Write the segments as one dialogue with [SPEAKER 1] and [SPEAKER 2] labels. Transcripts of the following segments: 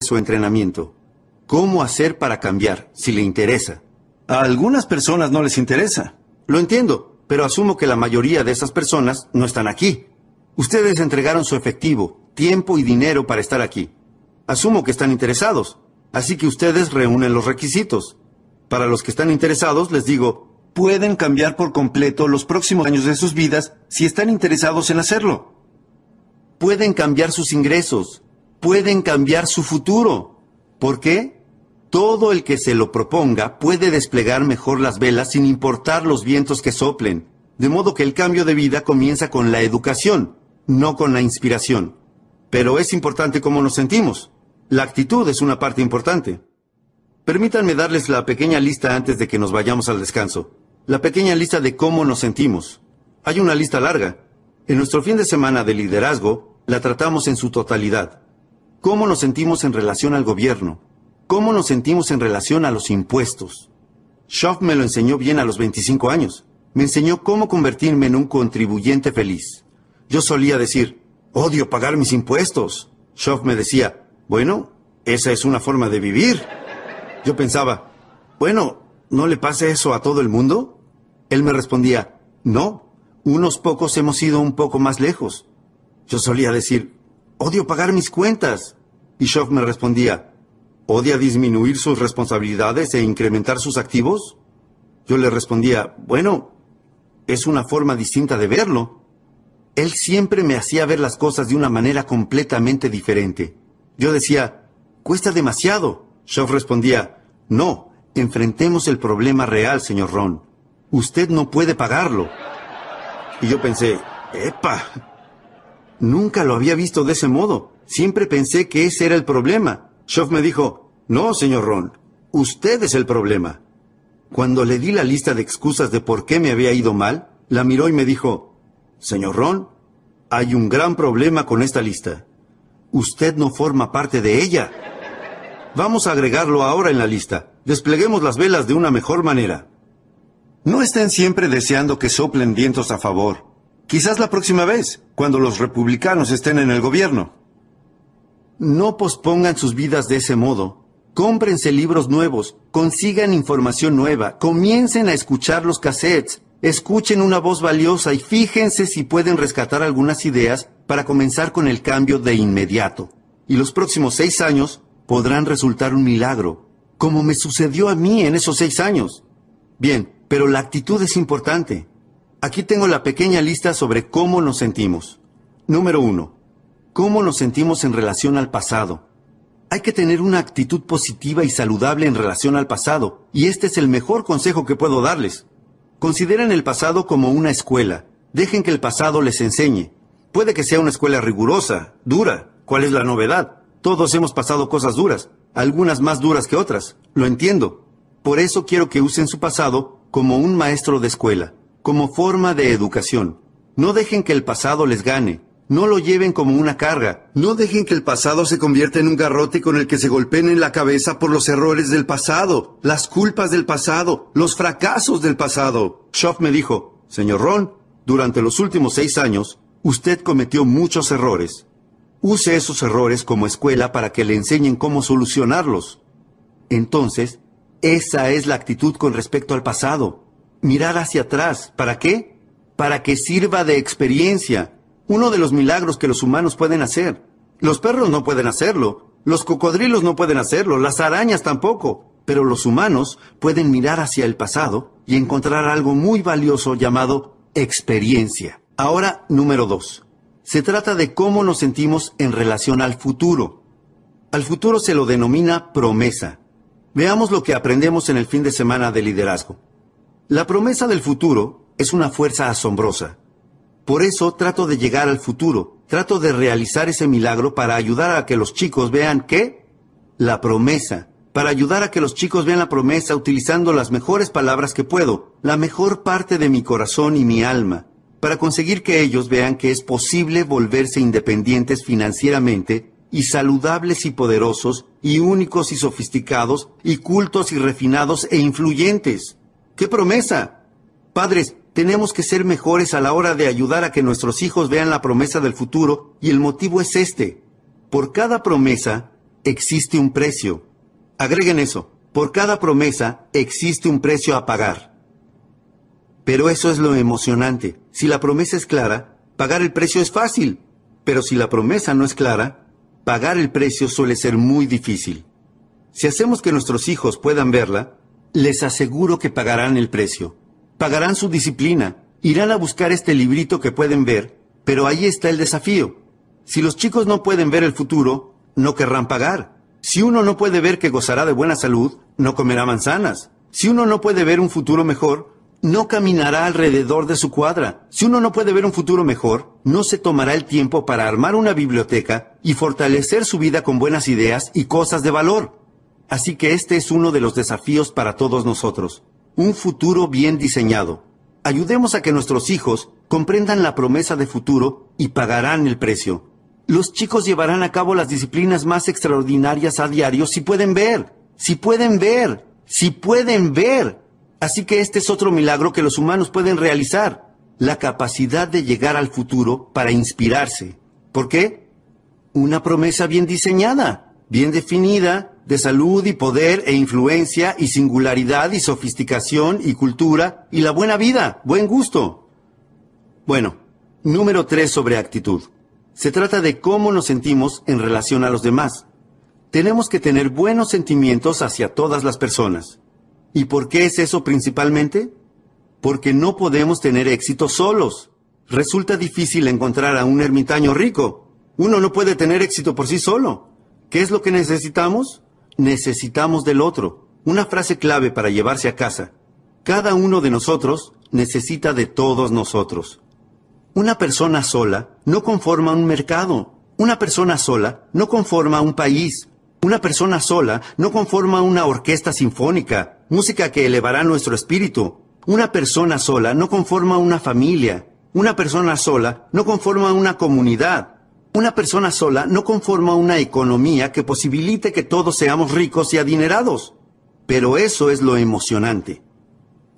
[SPEAKER 1] Su entrenamiento. ¿Cómo hacer para cambiar, si le interesa? A algunas personas no les interesa. Lo entiendo, pero asumo que la mayoría de esas personas no están aquí. Ustedes entregaron su efectivo, tiempo y dinero para estar aquí. Asumo que están interesados, así que ustedes reúnen los requisitos. Para los que están interesados, les digo, pueden cambiar por completo los próximos años de sus vidas si están interesados en hacerlo. Pueden cambiar sus ingresos, pueden cambiar su futuro. ¿Por qué? Todo el que se lo proponga puede desplegar mejor las velas sin importar los vientos que soplen, de modo que el cambio de vida comienza con la educación, no con la inspiración. Pero es importante cómo nos sentimos. La actitud es una parte importante. Permítanme darles la pequeña lista antes de que nos vayamos al descanso la pequeña lista de cómo nos sentimos. Hay una lista larga. En nuestro fin de semana de liderazgo, la tratamos en su totalidad. ¿Cómo nos sentimos en relación al gobierno? ¿Cómo nos sentimos en relación a los impuestos? Schoff me lo enseñó bien a los 25 años. Me enseñó cómo convertirme en un contribuyente feliz. Yo solía decir, odio pagar mis impuestos. Schoff me decía, bueno, esa es una forma de vivir. Yo pensaba, bueno, ¿no le pasa eso a todo el mundo? Él me respondía, no, unos pocos hemos ido un poco más lejos. Yo solía decir, odio pagar mis cuentas. Y Shoff me respondía, ¿odia disminuir sus responsabilidades e incrementar sus activos? Yo le respondía, bueno, es una forma distinta de verlo. Él siempre me hacía ver las cosas de una manera completamente diferente. Yo decía, cuesta demasiado. Shoff respondía, no, enfrentemos el problema real, señor Ron usted no puede pagarlo. Y yo pensé, epa, nunca lo había visto de ese modo. Siempre pensé que ese era el problema. Schoff me dijo, no, señor Ron, usted es el problema. Cuando le di la lista de excusas de por qué me había ido mal, la miró y me dijo, señor Ron, hay un gran problema con esta lista. Usted no forma parte de ella. Vamos a agregarlo ahora en la lista. Despleguemos las velas de una mejor manera. No estén siempre deseando que soplen vientos a favor. Quizás la próxima vez, cuando los republicanos estén en el gobierno. No pospongan sus vidas de ese modo. Cómprense libros nuevos, consigan información nueva, comiencen a escuchar los cassettes, escuchen una voz valiosa y fíjense si pueden rescatar algunas ideas para comenzar con el cambio de inmediato. Y los próximos seis años podrán resultar un milagro, como me sucedió a mí en esos seis años. Bien, pero la actitud es importante. Aquí tengo la pequeña lista sobre cómo nos sentimos. Número 1. ¿Cómo nos sentimos en relación al pasado? Hay que tener una actitud positiva y saludable en relación al pasado, y este es el mejor consejo que puedo darles. Consideren el pasado como una escuela. Dejen que el pasado les enseñe. Puede que sea una escuela rigurosa, dura. ¿Cuál es la novedad? Todos hemos pasado cosas duras, algunas más duras que otras. Lo entiendo. Por eso quiero que usen su pasado como un maestro de escuela, como forma de educación. No dejen que el pasado les gane, no lo lleven como una carga, no dejen que el pasado se convierta en un garrote con el que se golpeen en la cabeza por los errores del pasado, las culpas del pasado, los fracasos del pasado. Schoff me dijo, señor Ron, durante los últimos seis años, usted cometió muchos errores. Use esos errores como escuela para que le enseñen cómo solucionarlos. Entonces, esa es la actitud con respecto al pasado. Mirar hacia atrás. ¿Para qué? Para que sirva de experiencia. Uno de los milagros que los humanos pueden hacer. Los perros no pueden hacerlo. Los cocodrilos no pueden hacerlo. Las arañas tampoco. Pero los humanos pueden mirar hacia el pasado y encontrar algo muy valioso llamado experiencia. Ahora, número dos. Se trata de cómo nos sentimos en relación al futuro. Al futuro se lo denomina promesa. Veamos lo que aprendemos en el fin de semana de liderazgo. La promesa del futuro es una fuerza asombrosa. Por eso trato de llegar al futuro, trato de realizar ese milagro para ayudar a que los chicos vean que la promesa, para ayudar a que los chicos vean la promesa utilizando las mejores palabras que puedo, la mejor parte de mi corazón y mi alma, para conseguir que ellos vean que es posible volverse independientes financieramente y saludables y poderosos, y únicos y sofisticados, y cultos y refinados e influyentes. ¡Qué promesa! Padres, tenemos que ser mejores a la hora de ayudar a que nuestros hijos vean la promesa del futuro, y el motivo es este. Por cada promesa existe un precio. Agreguen eso, por cada promesa existe un precio a pagar. Pero eso es lo emocionante. Si la promesa es clara, pagar el precio es fácil. Pero si la promesa no es clara, pagar el precio suele ser muy difícil. Si hacemos que nuestros hijos puedan verla, les aseguro que pagarán el precio. Pagarán su disciplina, irán a buscar este librito que pueden ver, pero ahí está el desafío. Si los chicos no pueden ver el futuro, no querrán pagar. Si uno no puede ver que gozará de buena salud, no comerá manzanas. Si uno no puede ver un futuro mejor, no caminará alrededor de su cuadra. Si uno no puede ver un futuro mejor, no se tomará el tiempo para armar una biblioteca y fortalecer su vida con buenas ideas y cosas de valor. Así que este es uno de los desafíos para todos nosotros. Un futuro bien diseñado. Ayudemos a que nuestros hijos comprendan la promesa de futuro y pagarán el precio. Los chicos llevarán a cabo las disciplinas más extraordinarias a diario si pueden ver, si pueden ver, si pueden ver. Así que este es otro milagro que los humanos pueden realizar, la capacidad de llegar al futuro para inspirarse. ¿Por qué? Una promesa bien diseñada, bien definida, de salud y poder e influencia y singularidad y sofisticación y cultura y la buena vida, buen gusto. Bueno, número 3 sobre actitud. Se trata de cómo nos sentimos en relación a los demás. Tenemos que tener buenos sentimientos hacia todas las personas. ¿Y por qué es eso principalmente? Porque no podemos tener éxito solos. Resulta difícil encontrar a un ermitaño rico. Uno no puede tener éxito por sí solo. ¿Qué es lo que necesitamos? Necesitamos del otro. Una frase clave para llevarse a casa. Cada uno de nosotros necesita de todos nosotros. Una persona sola no conforma un mercado. Una persona sola no conforma un país. Una persona sola no conforma una orquesta sinfónica, música que elevará nuestro espíritu. Una persona sola no conforma una familia. Una persona sola no conforma una comunidad. Una persona sola no conforma una economía que posibilite que todos seamos ricos y adinerados. Pero eso es lo emocionante.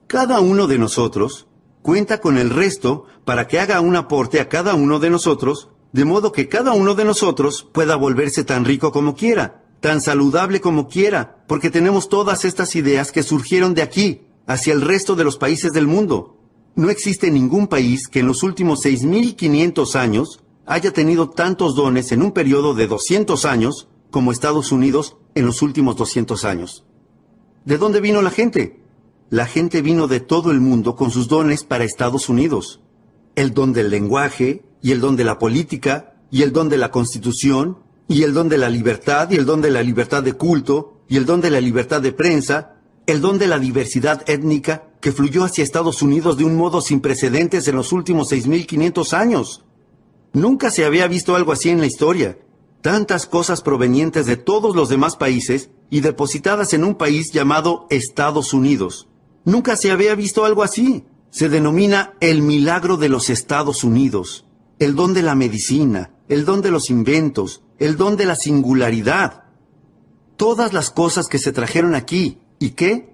[SPEAKER 1] Cada uno de nosotros cuenta con el resto para que haga un aporte a cada uno de nosotros, de modo que cada uno de nosotros pueda volverse tan rico como quiera, tan saludable como quiera, porque tenemos todas estas ideas que surgieron de aquí, hacia el resto de los países del mundo. No existe ningún país que en los últimos 6.500 años haya tenido tantos dones en un periodo de 200 años como Estados Unidos en los últimos 200 años. ¿De dónde vino la gente? La gente vino de todo el mundo con sus dones para Estados Unidos. El don del lenguaje, y el don de la política, y el don de la constitución, y el don de la libertad, y el don de la libertad de culto, y el don de la libertad de prensa, el don de la diversidad étnica que fluyó hacia Estados Unidos de un modo sin precedentes en los últimos 6.500 años. Nunca se había visto algo así en la historia. Tantas cosas provenientes de todos los demás países y depositadas en un país llamado Estados Unidos. Nunca se había visto algo así. Se denomina el milagro de los Estados Unidos, el don de la medicina, el don de los inventos, el don de la singularidad. Todas las cosas que se trajeron aquí y qué?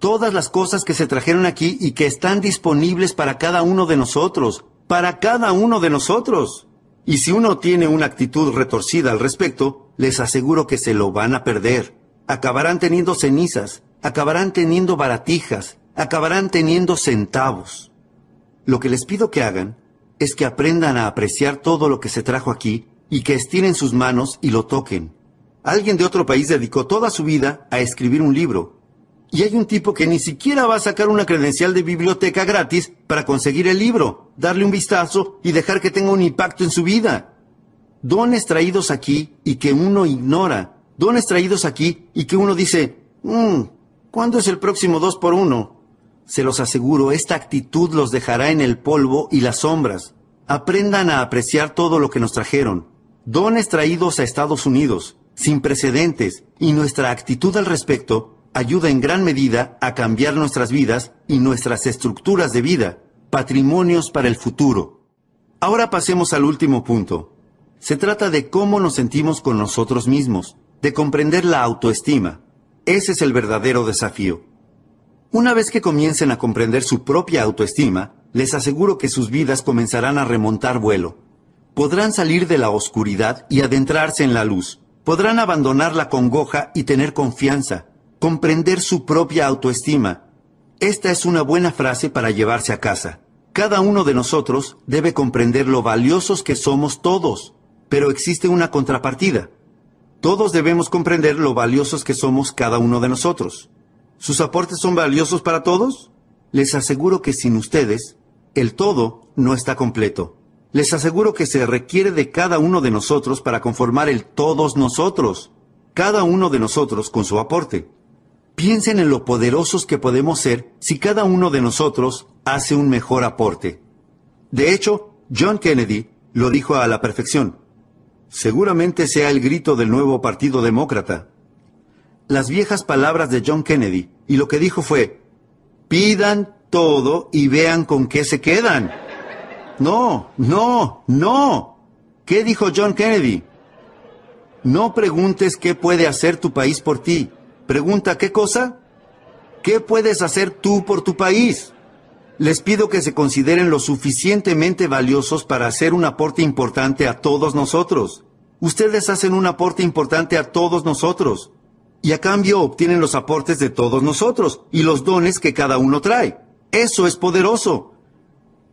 [SPEAKER 1] todas las cosas que se trajeron aquí y que están disponibles para cada uno de nosotros, para cada uno de nosotros. Y si uno tiene una actitud retorcida al respecto, les aseguro que se lo van a perder. Acabarán teniendo cenizas, acabarán teniendo baratijas, acabarán teniendo centavos. Lo que les pido que hagan es que aprendan a apreciar todo lo que se trajo aquí y que estiren sus manos y lo toquen. Alguien de otro país dedicó toda su vida a escribir un libro. Y hay un tipo que ni siquiera va a sacar una credencial de biblioteca gratis para conseguir el libro, darle un vistazo y dejar que tenga un impacto en su vida. Dones traídos aquí y que uno ignora. Dones traídos aquí y que uno dice, mm, ¿cuándo es el próximo dos por uno? Se los aseguro, esta actitud los dejará en el polvo y las sombras. Aprendan a apreciar todo lo que nos trajeron dones traídos a Estados Unidos, sin precedentes, y nuestra actitud al respecto ayuda en gran medida a cambiar nuestras vidas y nuestras estructuras de vida, patrimonios para el futuro. Ahora pasemos al último punto. Se trata de cómo nos sentimos con nosotros mismos, de comprender la autoestima. Ese es el verdadero desafío. Una vez que comiencen a comprender su propia autoestima, les aseguro que sus vidas comenzarán a remontar vuelo podrán salir de la oscuridad y adentrarse en la luz. Podrán abandonar la congoja y tener confianza, comprender su propia autoestima. Esta es una buena frase para llevarse a casa. Cada uno de nosotros debe comprender lo valiosos que somos todos, pero existe una contrapartida. Todos debemos comprender lo valiosos que somos cada uno de nosotros. ¿Sus aportes son valiosos para todos? Les aseguro que sin ustedes, el todo no está completo. Les aseguro que se requiere de cada uno de nosotros para conformar el todos nosotros, cada uno de nosotros con su aporte. Piensen en lo poderosos que podemos ser si cada uno de nosotros hace un mejor aporte. De hecho, John Kennedy lo dijo a la perfección. Seguramente sea el grito del nuevo Partido Demócrata. Las viejas palabras de John Kennedy y lo que dijo fue, pidan todo y vean con qué se quedan. No, no, no. ¿Qué dijo John Kennedy? No preguntes qué puede hacer tu país por ti. Pregunta qué cosa. ¿Qué puedes hacer tú por tu país? Les pido que se consideren lo suficientemente valiosos para hacer un aporte importante a todos nosotros. Ustedes hacen un aporte importante a todos nosotros. Y a cambio obtienen los aportes de todos nosotros y los dones que cada uno trae. Eso es poderoso.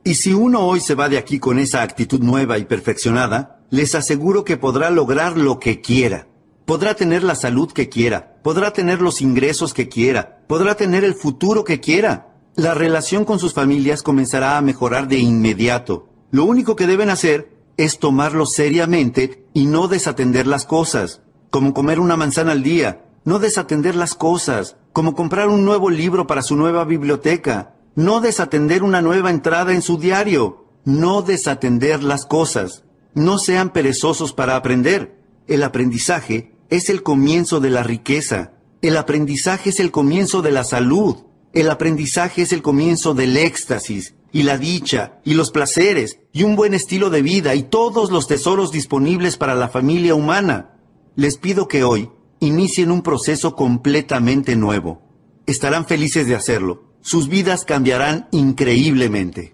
[SPEAKER 1] Y si uno hoy se va de aquí con esa actitud nueva y perfeccionada, les aseguro que podrá lograr lo que quiera. Podrá tener la salud que quiera, podrá tener los ingresos que quiera, podrá tener el futuro que quiera. La relación con sus familias comenzará a mejorar de inmediato. Lo único que deben hacer es tomarlo seriamente y no desatender las cosas, como comer una manzana al día, no desatender las cosas, como comprar un nuevo libro para su nueva biblioteca, no desatender una nueva entrada en su diario, no desatender las cosas. No sean perezosos para aprender. El aprendizaje es el comienzo de la riqueza. El aprendizaje es el comienzo de la salud. El aprendizaje es el comienzo del éxtasis y la dicha y los placeres y un buen estilo de vida y todos los tesoros disponibles para la familia humana. Les pido que hoy inicien un proceso completamente nuevo. Estarán felices de hacerlo sus vidas cambiarán increíblemente.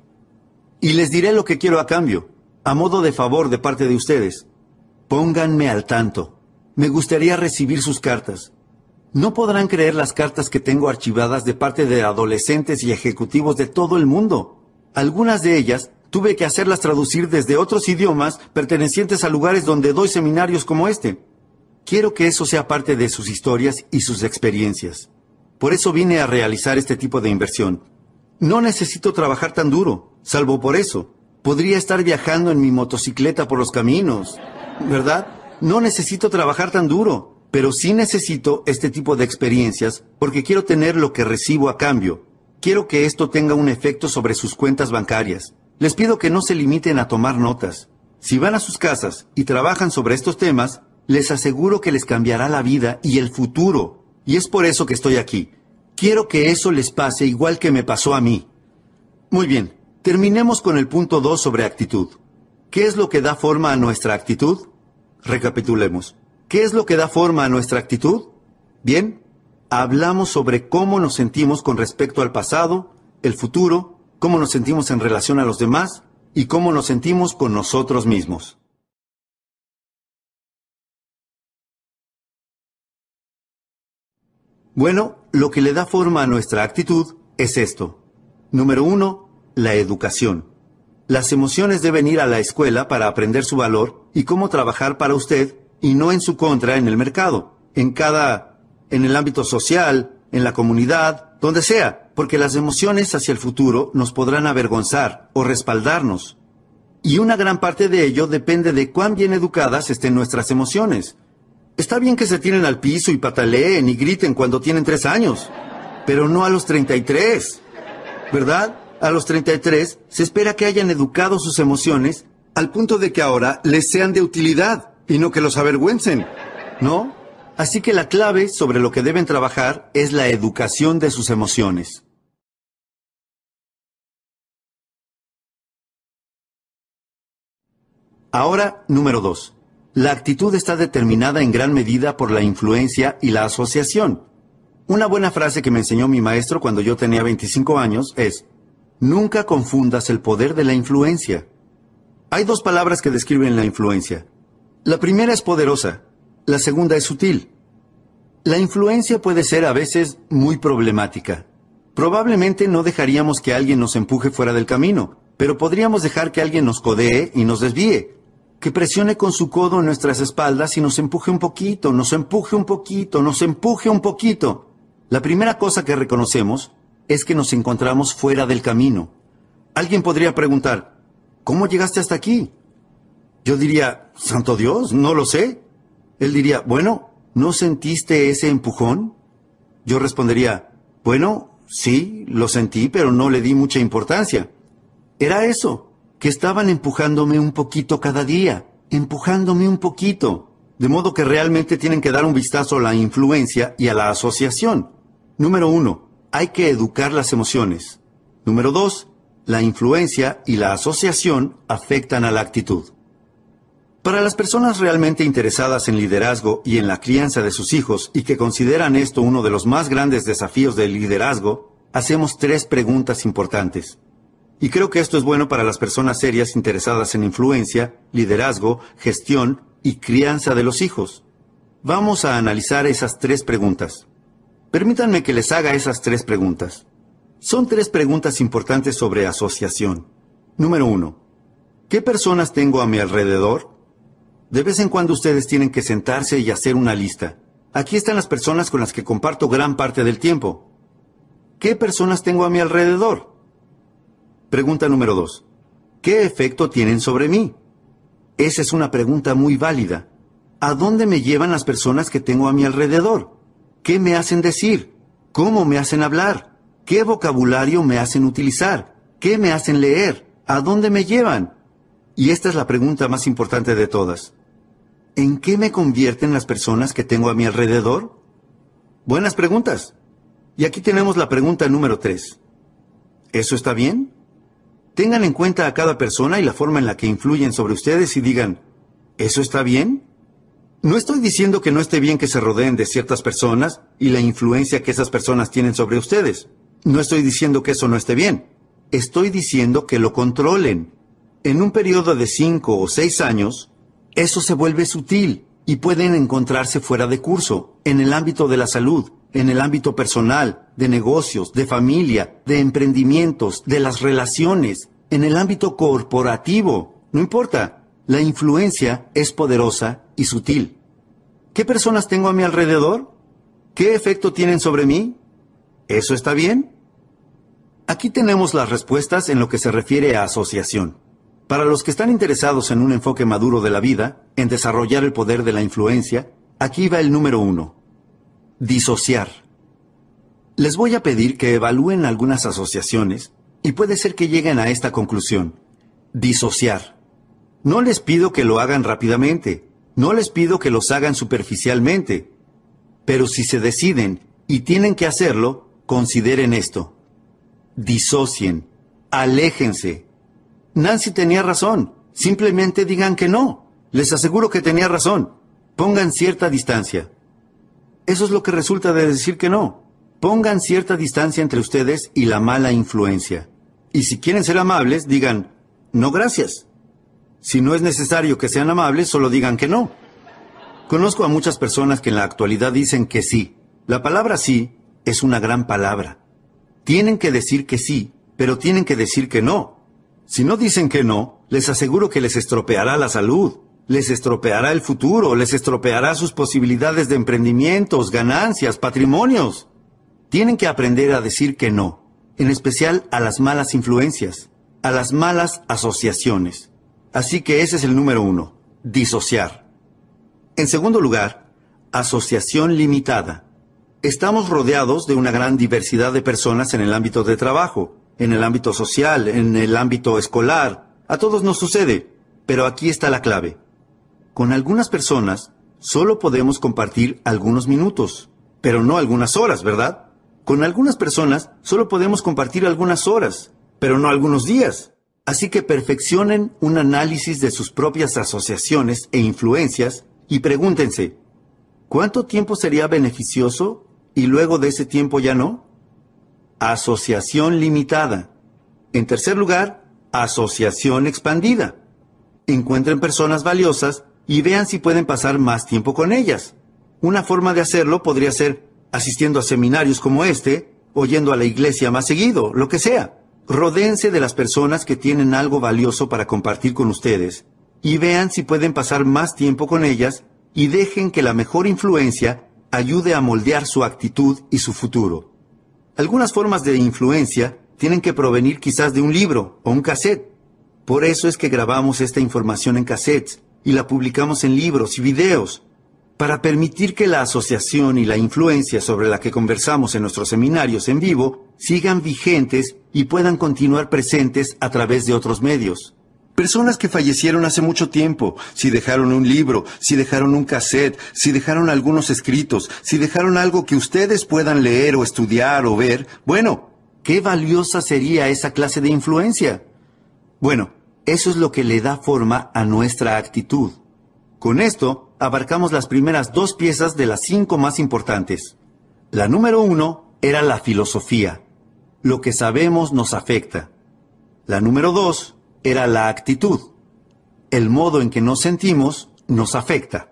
[SPEAKER 1] Y les diré lo que quiero a cambio, a modo de favor de parte de ustedes. Pónganme al tanto. Me gustaría recibir sus cartas. No podrán creer las cartas que tengo archivadas de parte de adolescentes y ejecutivos de todo el mundo. Algunas de ellas tuve que hacerlas traducir desde otros idiomas pertenecientes a lugares donde doy seminarios como este. Quiero que eso sea parte de sus historias y sus experiencias. Por eso vine a realizar este tipo de inversión. No necesito trabajar tan duro, salvo por eso. Podría estar viajando en mi motocicleta por los caminos, ¿verdad? No necesito trabajar tan duro, pero sí necesito este tipo de experiencias porque quiero tener lo que recibo a cambio. Quiero que esto tenga un efecto sobre sus cuentas bancarias. Les pido que no se limiten a tomar notas. Si van a sus casas y trabajan sobre estos temas, les aseguro que les cambiará la vida y el futuro. Y es por eso que estoy aquí. Quiero que eso les pase igual que me pasó a mí. Muy bien, terminemos con el punto 2 sobre actitud. ¿Qué es lo que da forma a nuestra actitud? Recapitulemos. ¿Qué es lo que da forma a nuestra actitud? Bien, hablamos sobre cómo nos sentimos con respecto al pasado, el futuro, cómo nos sentimos en relación a los demás y cómo nos sentimos con nosotros mismos. Bueno, lo que le da forma a nuestra actitud es esto. Número uno, la educación. Las emociones deben ir a la escuela para aprender su valor y cómo trabajar para usted y no en su contra en el mercado, en cada, en el ámbito social, en la comunidad, donde sea, porque las emociones hacia el futuro nos podrán avergonzar o respaldarnos. Y una gran parte de ello depende de cuán bien educadas estén nuestras emociones. Está bien que se tiren al piso y pataleen y griten cuando tienen tres años, pero no a los 33. ¿Verdad? A los 33 se espera que hayan educado sus emociones al punto de que ahora les sean de utilidad y no que los avergüencen. ¿No? Así que la clave sobre lo que deben trabajar es la educación de sus emociones. Ahora, número 2. La actitud está determinada en gran medida por la influencia y la asociación. Una buena frase que me enseñó mi maestro cuando yo tenía 25 años es, nunca confundas el poder de la influencia. Hay dos palabras que describen la influencia. La primera es poderosa, la segunda es sutil. La influencia puede ser a veces muy problemática. Probablemente no dejaríamos que alguien nos empuje fuera del camino, pero podríamos dejar que alguien nos codee y nos desvíe, que presione con su codo en nuestras espaldas y nos empuje un poquito, nos empuje un poquito, nos empuje un poquito. La primera cosa que reconocemos es que nos encontramos fuera del camino. Alguien podría preguntar, ¿cómo llegaste hasta aquí? Yo diría, Santo Dios, no lo sé. Él diría, bueno, ¿no sentiste ese empujón? Yo respondería, bueno, sí, lo sentí, pero no le di mucha importancia. Era eso que estaban empujándome un poquito cada día, empujándome un poquito. De modo que realmente tienen que dar un vistazo a la influencia y a la asociación. Número uno, hay que educar las emociones. Número dos, la influencia y la asociación afectan a la actitud. Para las personas realmente interesadas en liderazgo y en la crianza de sus hijos y que consideran esto uno de los más grandes desafíos del liderazgo, hacemos tres preguntas importantes. Y creo que esto es bueno para las personas serias interesadas en influencia, liderazgo, gestión y crianza de los hijos. Vamos a analizar esas tres preguntas. Permítanme que les haga esas tres preguntas. Son tres preguntas importantes sobre asociación. Número uno, ¿qué personas tengo a mi alrededor? De vez en cuando ustedes tienen que sentarse y hacer una lista. Aquí están las personas con las que comparto gran parte del tiempo. ¿Qué personas tengo a mi alrededor? Pregunta número 2. ¿Qué efecto tienen sobre mí? Esa es una pregunta muy válida. ¿A dónde me llevan las personas que tengo a mi alrededor? ¿Qué me hacen decir? ¿Cómo me hacen hablar? ¿Qué vocabulario me hacen utilizar? ¿Qué me hacen leer? ¿A dónde me llevan? Y esta es la pregunta más importante de todas. ¿En qué me convierten las personas que tengo a mi alrededor? Buenas preguntas. Y aquí tenemos la pregunta número 3. ¿Eso está bien? Tengan en cuenta a cada persona y la forma en la que influyen sobre ustedes y digan, ¿eso está bien? No estoy diciendo que no esté bien que se rodeen de ciertas personas y la influencia que esas personas tienen sobre ustedes. No estoy diciendo que eso no esté bien. Estoy diciendo que lo controlen. En un periodo de cinco o seis años, eso se vuelve sutil y pueden encontrarse fuera de curso, en el ámbito de la salud, en el ámbito personal, de negocios, de familia, de emprendimientos, de las relaciones, en el ámbito corporativo. No importa, la influencia es poderosa y sutil. ¿Qué personas tengo a mi alrededor? ¿Qué efecto tienen sobre mí? ¿Eso está bien? Aquí tenemos las respuestas en lo que se refiere a asociación. Para los que están interesados en un enfoque maduro de la vida, en desarrollar el poder de la influencia, aquí va el número uno. Disociar. Les voy a pedir que evalúen algunas asociaciones y puede ser que lleguen a esta conclusión. Disociar. No les pido que lo hagan rápidamente, no les pido que los hagan superficialmente, pero si se deciden y tienen que hacerlo, consideren esto. Disocien, aléjense. Nancy tenía razón, simplemente digan que no. Les aseguro que tenía razón. Pongan cierta distancia. Eso es lo que resulta de decir que no. Pongan cierta distancia entre ustedes y la mala influencia. Y si quieren ser amables, digan, no gracias. Si no es necesario que sean amables, solo digan que no. Conozco a muchas personas que en la actualidad dicen que sí. La palabra sí es una gran palabra. Tienen que decir que sí, pero tienen que decir que no. Si no dicen que no, les aseguro que les estropeará la salud les estropeará el futuro, les estropeará sus posibilidades de emprendimientos, ganancias, patrimonios. Tienen que aprender a decir que no, en especial a las malas influencias, a las malas asociaciones. Así que ese es el número uno, disociar. En segundo lugar, asociación limitada. Estamos rodeados de una gran diversidad de personas en el ámbito de trabajo, en el ámbito social, en el ámbito escolar. A todos nos sucede, pero aquí está la clave. Con algunas personas solo podemos compartir algunos minutos, pero no algunas horas, ¿verdad? Con algunas personas solo podemos compartir algunas horas, pero no algunos días. Así que perfeccionen un análisis de sus propias asociaciones e influencias y pregúntense, ¿cuánto tiempo sería beneficioso y luego de ese tiempo ya no? Asociación limitada. En tercer lugar, asociación expandida. Encuentren personas valiosas y vean si pueden pasar más tiempo con ellas. Una forma de hacerlo podría ser asistiendo a seminarios como este, o a la iglesia más seguido, lo que sea. Rodéense de las personas que tienen algo valioso para compartir con ustedes y vean si pueden pasar más tiempo con ellas y dejen que la mejor influencia ayude a moldear su actitud y su futuro. Algunas formas de influencia tienen que provenir quizás de un libro o un cassette. Por eso es que grabamos esta información en cassettes y la publicamos en libros y videos para permitir que la asociación y la influencia sobre la que conversamos en nuestros seminarios en vivo sigan vigentes y puedan continuar presentes a través de otros medios. Personas que fallecieron hace mucho tiempo, si dejaron un libro, si dejaron un cassette, si dejaron algunos escritos, si dejaron algo que ustedes puedan leer o estudiar o ver, bueno, qué valiosa sería esa clase de influencia. Bueno, eso es lo que le da forma a nuestra actitud. Con esto, abarcamos las primeras dos piezas de las cinco más importantes. La número uno era la filosofía. Lo que sabemos nos afecta. La número dos era la actitud. El modo en que nos sentimos nos afecta.